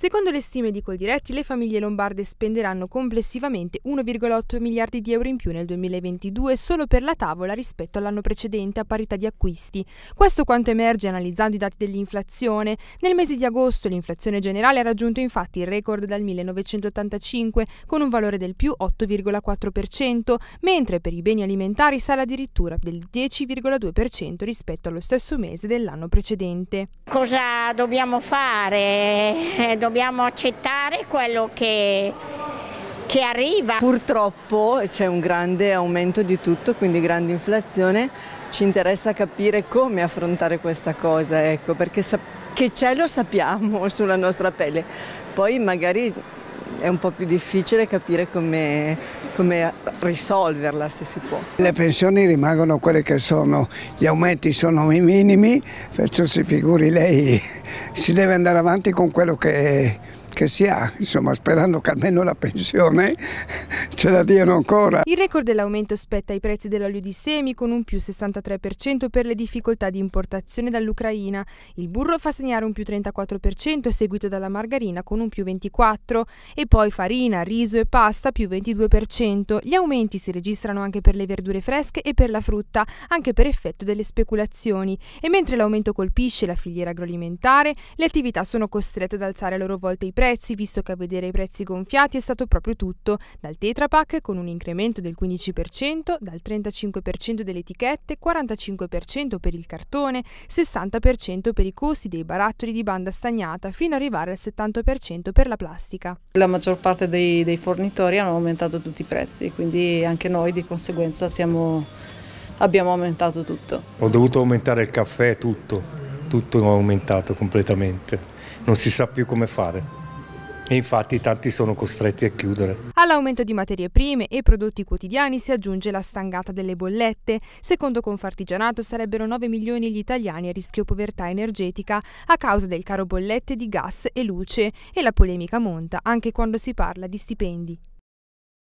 Secondo le stime di Coldiretti, le famiglie lombarde spenderanno complessivamente 1,8 miliardi di euro in più nel 2022 solo per la tavola rispetto all'anno precedente a parità di acquisti. Questo quanto emerge analizzando i dati dell'inflazione. Nel mese di agosto l'inflazione generale ha raggiunto infatti il record dal 1985 con un valore del più 8,4%, mentre per i beni alimentari sale addirittura del 10,2% rispetto allo stesso mese dell'anno precedente. Cosa dobbiamo fare? Eh, dobbiamo accettare quello che, che arriva. Purtroppo c'è un grande aumento di tutto, quindi grande inflazione. Ci interessa capire come affrontare questa cosa, ecco, perché che c'è lo sappiamo sulla nostra pelle. Poi magari è un po' più difficile capire come, come risolverla se si può. Le pensioni rimangono quelle che sono, gli aumenti sono i minimi, perciò si figuri lei, si deve andare avanti con quello che, che si ha, insomma sperando che almeno la pensione ce la diano ancora. Il record dell'aumento spetta ai prezzi dell'olio di semi con un più 63% per le difficoltà di importazione dall'Ucraina. Il burro fa segnare un più 34% seguito dalla margarina con un più 24% e poi farina, riso e pasta più 22%. Gli aumenti si registrano anche per le verdure fresche e per la frutta, anche per effetto delle speculazioni. E mentre l'aumento colpisce la filiera agroalimentare, le attività sono costrette ad alzare a loro volta i prezzi, visto che a vedere i prezzi gonfiati è stato proprio tutto, dal tetra PaC con un incremento del 15%, dal 35% delle etichette, 45% per il cartone, 60% per i costi dei barattoli di banda stagnata, fino ad arrivare al 70% per la plastica. La maggior parte dei, dei fornitori hanno aumentato tutti i prezzi, quindi anche noi di conseguenza siamo, abbiamo aumentato tutto. Ho dovuto aumentare il caffè, tutto, tutto è aumentato completamente, non si sa più come fare e infatti tanti sono costretti a chiudere. All'aumento di materie prime e prodotti quotidiani si aggiunge la stangata delle bollette. Secondo Confartigianato sarebbero 9 milioni gli italiani a rischio povertà energetica a causa del caro bollette di gas e luce e la polemica monta anche quando si parla di stipendi.